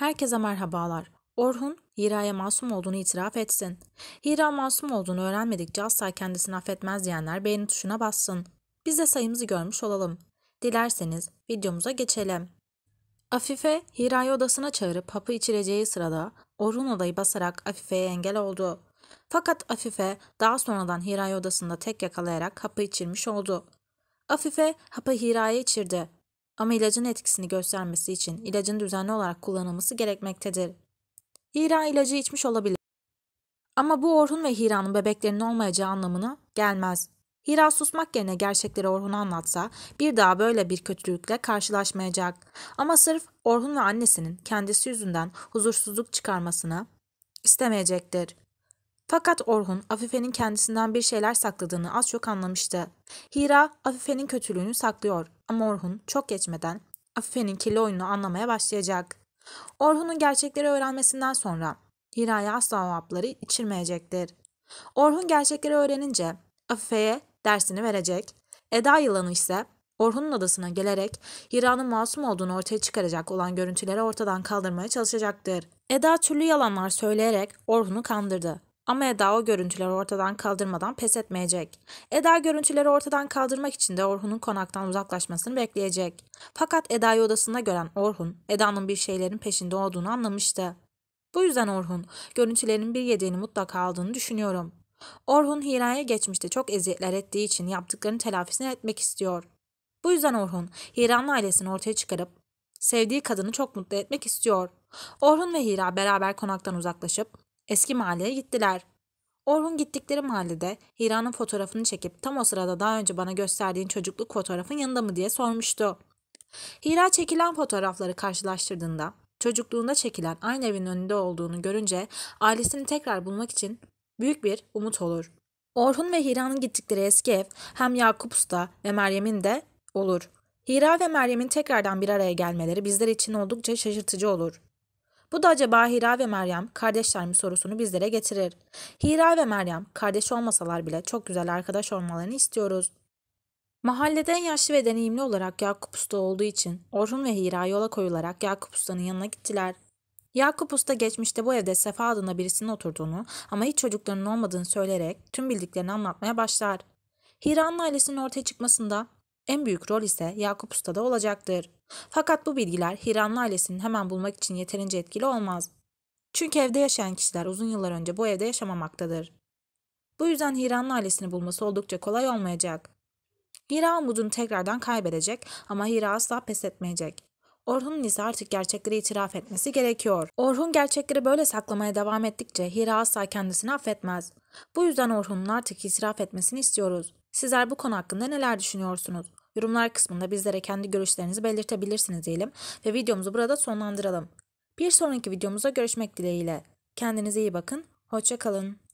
Herkese merhabalar. Orhun, Hira'ya masum olduğunu itiraf etsin. Hira masum olduğunu öğrenmedikçe asla kendisini affetmez diyenler beğeni tuşuna bassın. Biz de sayımızı görmüş olalım. Dilerseniz videomuza geçelim. Afife, Hira'yı odasına çağırıp hapı içireceği sırada Orhun odayı basarak Afife'ye engel oldu. Fakat Afife daha sonradan Hira'yı odasında tek yakalayarak hapı içirmiş oldu. Afife hapı Hira'ya içirdi ama ilacın etkisini göstermesi için ilacın düzenli olarak kullanılması gerekmektedir. Hira ilacı içmiş olabilir. Ama bu Orhun ve Hira'nın bebeklerinin olmayacağı anlamına gelmez. Hira susmak yerine gerçekleri Orhun'a anlatsa bir daha böyle bir kötülükle karşılaşmayacak. Ama sırf Orhun ve annesinin kendisi yüzünden huzursuzluk çıkarmasını istemeyecektir. Fakat Orhun, Afife'nin kendisinden bir şeyler sakladığını az çok anlamıştı. Hira, Afife'nin kötülüğünü saklıyor ama Orhun çok geçmeden Afife'nin kirli oyununu anlamaya başlayacak. Orhun'un gerçekleri öğrenmesinden sonra Hira'ya asla o hapları içirmeyecektir. Orhun gerçekleri öğrenince Afife'ye dersini verecek. Eda yılanı ise Orhun'un adasına gelerek Hira'nın masum olduğunu ortaya çıkaracak olan görüntüleri ortadan kaldırmaya çalışacaktır. Eda türlü yalanlar söyleyerek Orhun'u kandırdı ama Eda o görüntüleri ortadan kaldırmadan pes etmeyecek. Eda görüntüleri ortadan kaldırmak için de Orhun'un konaktan uzaklaşmasını bekleyecek. Fakat Eda'yı odasında gören Orhun, Eda'nın bir şeylerin peşinde olduğunu anlamıştı. Bu yüzden Orhun, görüntülerin bir yediğini mutlaka aldığını düşünüyorum. Orhun Hira'ya geçmişte çok eziyetler ettiği için yaptıklarını telafisini etmek istiyor. Bu yüzden Orhun, Hira'nın ailesini ortaya çıkarıp sevdiği kadını çok mutlu etmek istiyor. Orhun ve Hira beraber konaktan uzaklaşıp Eski mahalleye gittiler. Orhun gittikleri mahallede Hira'nın fotoğrafını çekip tam o sırada daha önce bana gösterdiğin çocukluk fotoğrafın yanında mı diye sormuştu. Hira çekilen fotoğrafları karşılaştırdığında çocukluğunda çekilen aynı evin önünde olduğunu görünce ailesini tekrar bulmak için büyük bir umut olur. Orhun ve Hira'nın gittikleri eski ev hem Yakup Usta ve Meryem'in de olur. Hira ve Meryem'in tekrardan bir araya gelmeleri bizler için oldukça şaşırtıcı olur. Bu da acaba Hira ve Meryem kardeşler mi sorusunu bizlere getirir. Hira ve Meryem kardeş olmasalar bile çok güzel arkadaş olmalarını istiyoruz. Mahalleden yaşlı ve deneyimli olarak Yakup Usta olduğu için Orhun ve Hira yola koyularak Yakup Usta'nın yanına gittiler. Yakup Usta geçmişte bu evde Sefa adına birisinin oturduğunu ama hiç çocuklarının olmadığını söyleyerek tüm bildiklerini anlatmaya başlar. Hira'nın ailesinin ortaya çıkmasında en büyük rol ise Yakup Usta'da olacaktır. Fakat bu bilgiler Hiranlı ailesini hemen bulmak için yeterince etkili olmaz. Çünkü evde yaşayan kişiler uzun yıllar önce bu evde yaşamamaktadır. Bu yüzden Hiranlı ailesini bulması oldukça kolay olmayacak. Hira umudunu tekrardan kaybedecek ama Hira asla pes etmeyecek. Orhun'un ise artık gerçekleri itiraf etmesi gerekiyor. Orhun gerçekleri böyle saklamaya devam ettikçe Hira asla kendisini affetmez. Bu yüzden Orhun'un artık itiraf etmesini istiyoruz. Sizler bu konu hakkında neler düşünüyorsunuz? Yorumlar kısmında bizlere kendi görüşlerinizi belirtebilirsiniz diyelim ve videomuzu burada sonlandıralım. Bir sonraki videomuzda görüşmek dileğiyle. Kendinize iyi bakın, hoşça kalın.